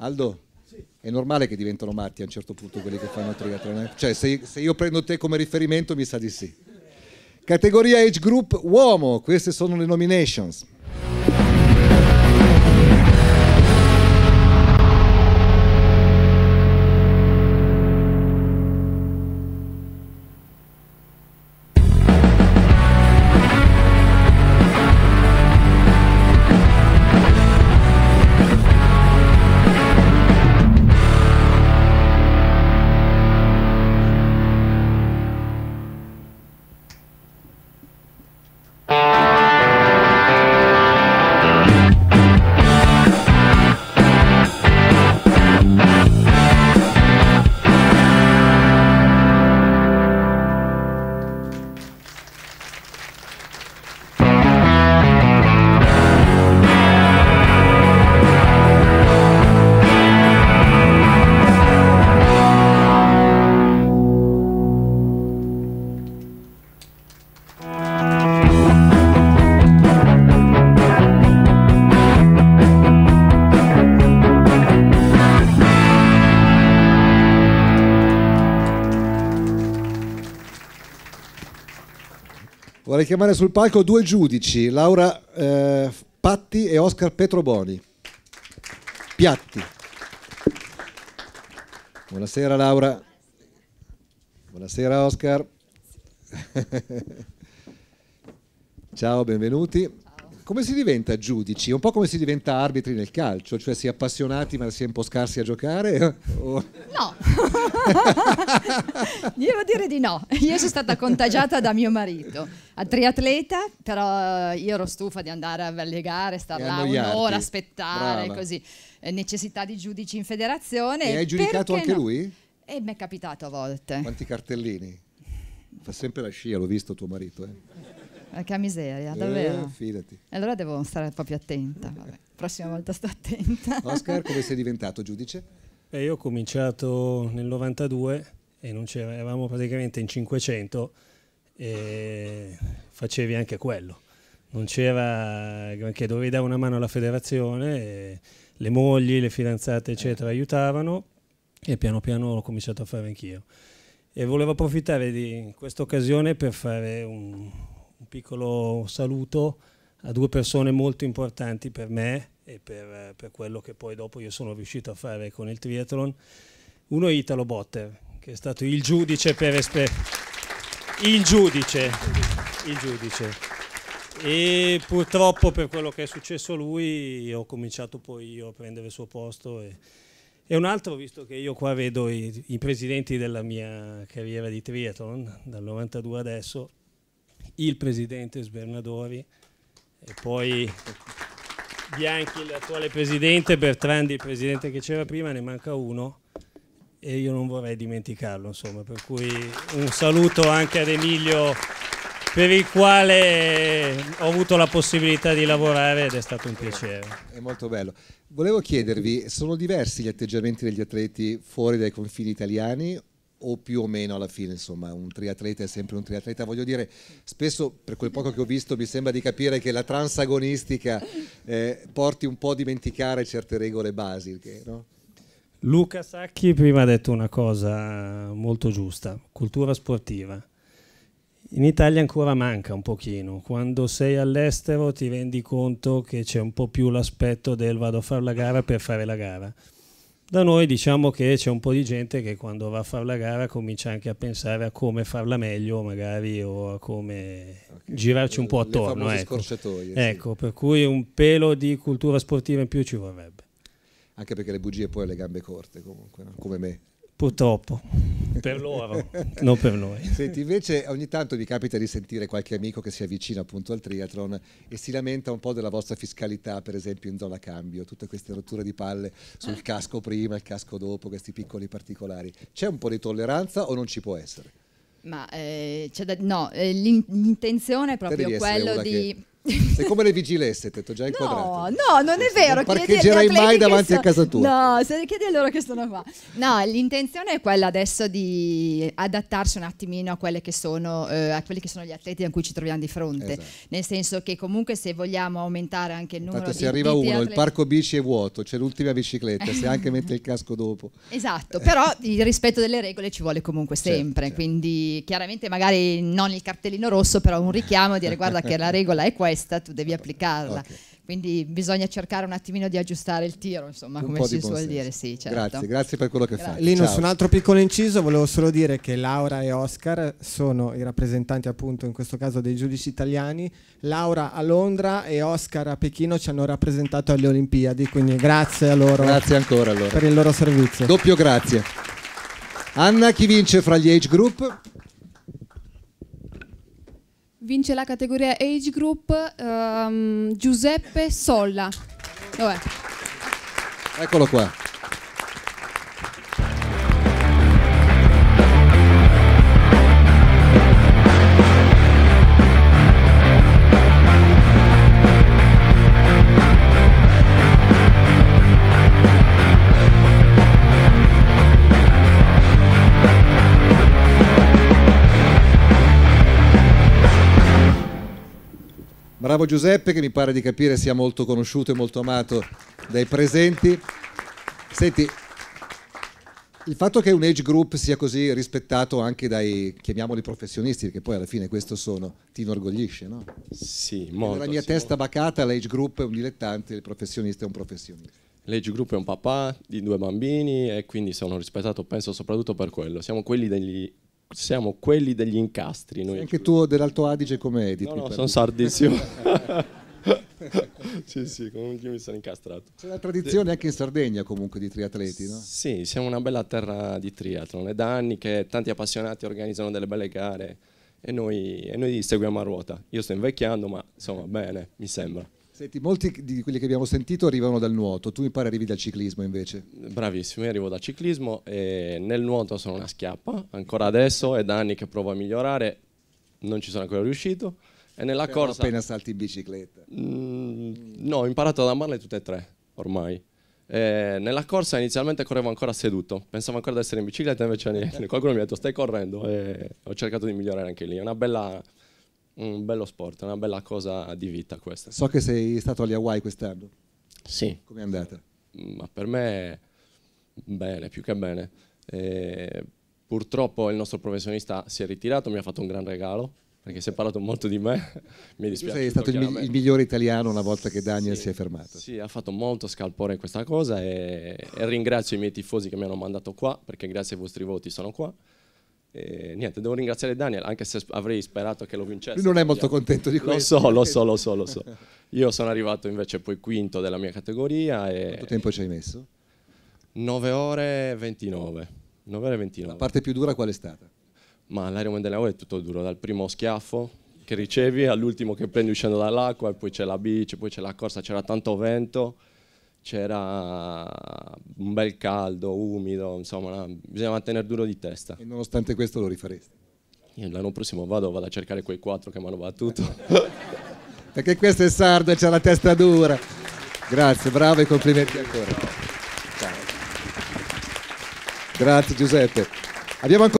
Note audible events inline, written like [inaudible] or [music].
Aldo, sì. è normale che diventano matti a un certo punto quelli che fanno triathlon. Eh? Cioè, se, se, io prendo te come riferimento, mi sa di sì. Categoria Age Group Uomo, queste sono le nominations. Vorrei chiamare sul palco due giudici, Laura eh, Patti e Oscar Petroboni. Piatti. Buonasera Laura. Buonasera Oscar. [laughs] Ciao, benvenuti. Come si diventa giudici? Un po' come si diventa arbitri nel calcio, cioè si è appassionati ma si è un po' scarsi a giocare? [laughs] O... No, devo [laughs] dire di no. Io sono stata contagiata da mio marito, a triatleta, però eh, io ero stufa di andare a alle gare, star là un'ora, aspettare, Brava. così. Eh, necessità di giudici in federazione. E hai giudicato anche no? lui? E mi è capitato a volte. Quanti cartellini? Fa sempre la scia, l'ho visto tuo marito. Eh. Eh, che miseria, eh, davvero. Eh, fidati. Allora devo stare proprio attenta. Vabbè. Prossima volta sto attenta. [laughs] Oscar, come sei diventato giudice? Beh, io ho cominciato nel 92 e non c'eravamo praticamente in 500 e facevi anche quello. Non c'era, anche dovevi dare una mano alla federazione, le mogli, le fidanzate eccetera aiutavano e piano piano l'ho cominciato a fare anch'io. E volevo approfittare di questa occasione per fare un, piccolo saluto a due persone molto importanti per me e per, per, quello che poi dopo io sono riuscito a fare con il triathlon. Uno è Italo Botter, che è stato il giudice per esperienza. Il giudice, il giudice. E purtroppo per quello che è successo a lui ho cominciato poi io a prendere il suo posto. E, e un altro, visto che io qua vedo i, i presidenti della mia carriera di triathlon, dal 92 adesso, il presidente Sbernadori e poi Bianchi, l'attuale presidente, Bertrandi, il presidente che c'era prima, ne manca uno e io non vorrei dimenticarlo, insomma, per cui un saluto anche ad Emilio per il quale ho avuto la possibilità di lavorare ed è stato un piacere. È molto bello. Volevo chiedervi, sono diversi gli atteggiamenti degli atleti fuori dai confini italiani o più o meno alla fine, insomma, un triatleta è sempre un triatleta. Voglio dire, spesso per quel poco che ho visto mi sembra di capire che la transagonistica eh, porti un po' a dimenticare certe regole basiche, no? Luca Sacchi prima ha detto una cosa molto giusta, cultura sportiva. In Italia ancora manca un pochino, quando sei all'estero ti rendi conto che c'è un po' più l'aspetto del vado a fare la gara per fare la gara da noi diciamo che c'è un po' di gente che quando va a fare la gara comincia anche a pensare a come farla meglio magari o a come okay. girarci un po' attorno. Le ecco. ecco sì. per cui un pelo di cultura sportiva in più ci vorrebbe. Anche perché le bugie poi le gambe corte comunque, no? come me. Purtroppo, per loro, non per noi. Senti, invece ogni tanto vi capita di sentire qualche amico che si avvicina appunto al triathlon e si lamenta un po' della vostra fiscalità, per esempio in zona cambio, tutte queste rotture di palle sul casco prima, il casco dopo, questi piccoli particolari. C'è un po' di tolleranza o non ci può essere? Ma eh, da, no, eh, l'intenzione è proprio quella di... Che sei come le vigilesse, te ho già incontrato. No, no, non è vero. Non parcheggerai mai davanti sono... a casa tua. No, se ne chiedi a loro che sono qua. No, l'intenzione è quella adesso di adattarsi un attimino a, quelle che sono, eh, a quelli che sono gli atleti a cui ci troviamo di fronte. Esatto. Nel senso che comunque se vogliamo aumentare anche il numero Infatti, di se arriva di, uno, atleti... il parco bici è vuoto, c'è l'ultima bicicletta, se anche mette il casco dopo. Esatto, però il rispetto delle regole ci vuole comunque certo, sempre. Certo, quindi chiaramente magari non il cartellino rosso, però un richiamo a dire guarda che la regola è quella questa, tu devi applicarla. Okay. Quindi bisogna cercare un attimino di aggiustare il tiro, insomma, un come si suol senso. dire. Sì, certo. Grazie, grazie per quello che grazie. fai. Linus, Ciao. un altro piccolo inciso, volevo solo dire che Laura e Oscar sono i rappresentanti appunto in questo caso dei giudici italiani. Laura a Londra e Oscar a Pechino ci hanno rappresentato alle Olimpiadi, quindi grazie a loro. Grazie ancora allora. Per il loro servizio. Doppio grazie. Anna, chi vince fra gli age group? vince la categoria Age Group ehm, Giuseppe Solla. Dov'è? Eccolo qua. Bravo Giuseppe che mi pare di capire sia molto conosciuto e molto amato dai presenti. Senti, il fatto che un age group sia così rispettato anche dai, chiamiamoli professionisti, che poi alla fine questo sono, ti inorgoglisce, no? Sì, molto. nella mia sì, testa molto. bacata l'age group è un dilettante, il professionista è un professionista. L'age group è un papà di due bambini e quindi sono rispettato, penso, soprattutto per quello. Siamo quelli degli siamo quelli degli incastri. Noi anche tu dell'Alto Adige come editi? No, no sono sardissimo. [laughs] sì, sì, comunque mi sono incastrato. C'è la tradizione anche in Sardegna comunque di triatleti, no? Sì, siamo una bella terra di triathlon. È da anni che tanti appassionati organizzano delle belle gare e noi, e noi seguiamo a ruota. Io sto invecchiando, ma insomma bene, mi sembra. Senti, molti di quelli che abbiamo sentito arrivano dal nuoto, tu mi pare arrivi dal ciclismo invece. Bravissimo, io arrivo dal ciclismo e nel nuoto sono una schiappa, ancora adesso è da anni che provo a migliorare, non ci sono ancora riuscito. E nella Però corsa... appena salti in bicicletta. Mm, no, ho imparato ad amarle tutte e tre, ormai. E nella corsa inizialmente correvo ancora seduto, pensavo ancora di essere in bicicletta, invece Qualcuno mi ha detto stai correndo e ho cercato di migliorare anche lì. È una bella un bello sport, una bella cosa di vita questa. So che sei stato agli Hawaii quest'anno. Sì. Come è andata? Mm, ma per me bene, più che bene. Eh, purtroppo il nostro professionista si è ritirato, mi ha fatto un gran regalo, perché si è parlato molto di me, [laughs] mi dispiace. sei stato il, mi- il, migliore italiano una volta che Daniel sì, si è fermato. Sì, ha fatto molto scalpore questa cosa e, e ringrazio i miei tifosi che mi hanno mandato qua, perché grazie ai vostri voti sono qua. E, niente, devo ringraziare Daniel, anche se avrei sperato che lo vincesse. Lui non è molto contento di questo. Lo so, lo so, lo so, lo so. Io sono arrivato invece poi quinto della mia categoria. E Quanto tempo ci hai messo? 9 ore 29. 9 ore 29. La parte più dura qual è stata? Ma l'aereo Mendelao è tutto duro, dal primo schiaffo che ricevi all'ultimo che prendi uscendo dall'acqua, e poi c'è la bici, poi c'è la corsa, c'era tanto vento c'era un bel caldo, umido, insomma, una, bisognava tenere duro di testa. E nonostante questo lo rifaresti? Io l'anno prossimo vado, vado a cercare quei quattro che mi hanno battuto. [laughs] Perché questo è sardo e c'ha la testa dura. Grazie, bravo e complimenti ancora. Ciao. Grazie Giuseppe. Abbiamo ancora